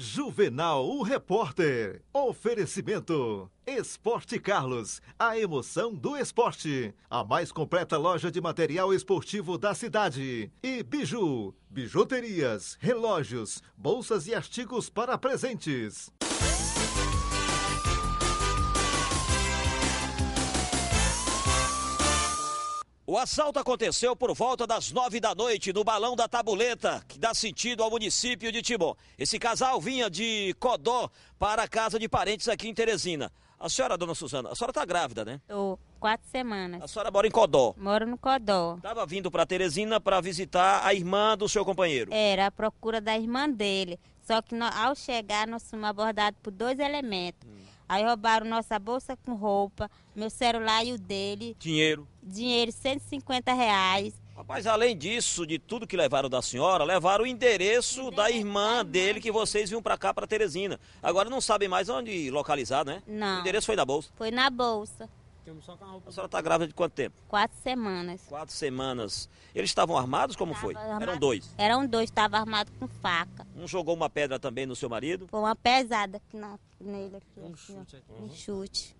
Juvenal, o repórter. Oferecimento. Esporte Carlos, a emoção do esporte. A mais completa loja de material esportivo da cidade. E Biju, bijuterias, relógios, bolsas e artigos para presentes. O assalto aconteceu por volta das nove da noite no balão da Tabuleta, que dá sentido ao município de Timon. Esse casal vinha de Codó para a casa de parentes aqui em Teresina. A senhora, dona Suzana, a senhora está grávida, né? Estou, quatro semanas. A senhora mora em Codó? Moro no Codó. Estava vindo para Teresina para visitar a irmã do seu companheiro? Era, a procura da irmã dele. Só que ao chegar, nós fomos abordados por dois elementos. Hum Aí roubaram nossa bolsa com roupa, meu celular e o dele. Dinheiro. Dinheiro, 150 reais. Mas além disso, de tudo que levaram da senhora, levaram o endereço, endereço da irmã da dele que vocês vinham para cá, para Teresina. Agora não sabem mais onde localizar, né? Não. O endereço foi na bolsa? Foi na bolsa. Temos só com a roupa. A senhora está grávida de quanto tempo? Quatro semanas. Quatro semanas. Eles estavam armados? Como Tava foi? Armado. Eram dois? Eram dois, estavam armado com faca. Um jogou uma pedra também no seu marido? Foi uma pesada aqui na, nele. Aqui, um assim, chute. Aqui. Um uhum. chute.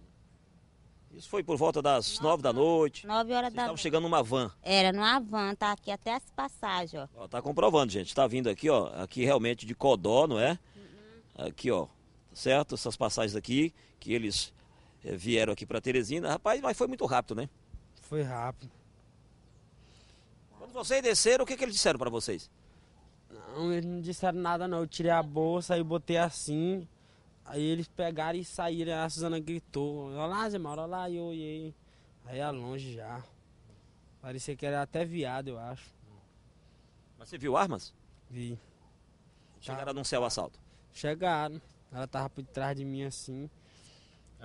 Isso foi por volta das nove, nove da noite. Nove horas Vocês da noite. Estava chegando numa van. Era numa van, tá aqui até as passagens, ó. ó tá comprovando, gente. Tá vindo aqui, ó. Aqui realmente de Codó, não é? Uhum. Aqui, ó. Tá certo? Essas passagens aqui que eles é, vieram aqui para Teresina. Rapaz, mas foi muito rápido, né? Foi rápido. Quando vocês desceram, o que, que eles disseram para vocês? Não, eles não disseram nada não. Eu tirei a bolsa e botei assim. Aí eles pegaram e saíram. A Suzana gritou, olha lá, Zé Mauro, olha lá, eu olhei. Aí é longe já. Parecia que era até viado, eu acho. Mas você viu armas? Vi. Chegaram tá. a anunciar o assalto? Chegaram. Ela tava por trás de mim assim.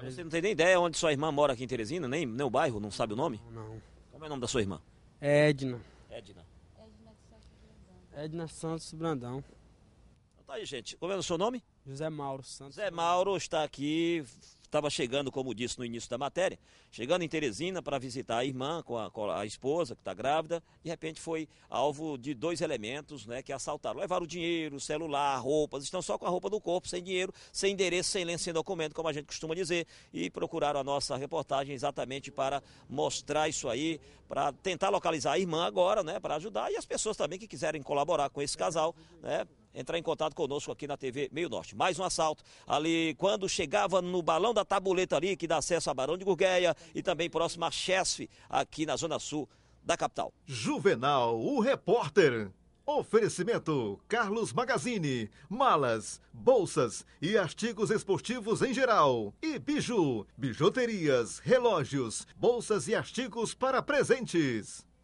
É, você não tem nem ideia onde sua irmã mora aqui em Teresina? Nem, nem o bairro? Não sabe o nome? Não. Como é o nome da sua irmã? Edna. Edna. Edna Santos Brandão. Então tá aí, gente. Como é o seu nome? José Mauro Santos. José Mauro está aqui estava chegando, como disse no início da matéria, chegando em Teresina para visitar a irmã com a, com a esposa, que está grávida, de repente foi alvo de dois elementos né, que assaltaram. Levaram dinheiro, celular, roupas, estão só com a roupa do corpo, sem dinheiro, sem endereço, sem lenço, sem documento, como a gente costuma dizer, e procuraram a nossa reportagem exatamente para mostrar isso aí, para tentar localizar a irmã agora, né, para ajudar, e as pessoas também que quiserem colaborar com esse casal, né, entrar em contato conosco aqui na TV Meio Norte. Mais um assalto ali quando chegava no balão da tabuleta ali que dá acesso a Barão de Gurgueia e também próximo a Chesfe aqui na Zona Sul da capital. Juvenal, o repórter. Oferecimento Carlos Magazine, malas, bolsas e artigos esportivos em geral. E biju, bijuterias, relógios, bolsas e artigos para presentes.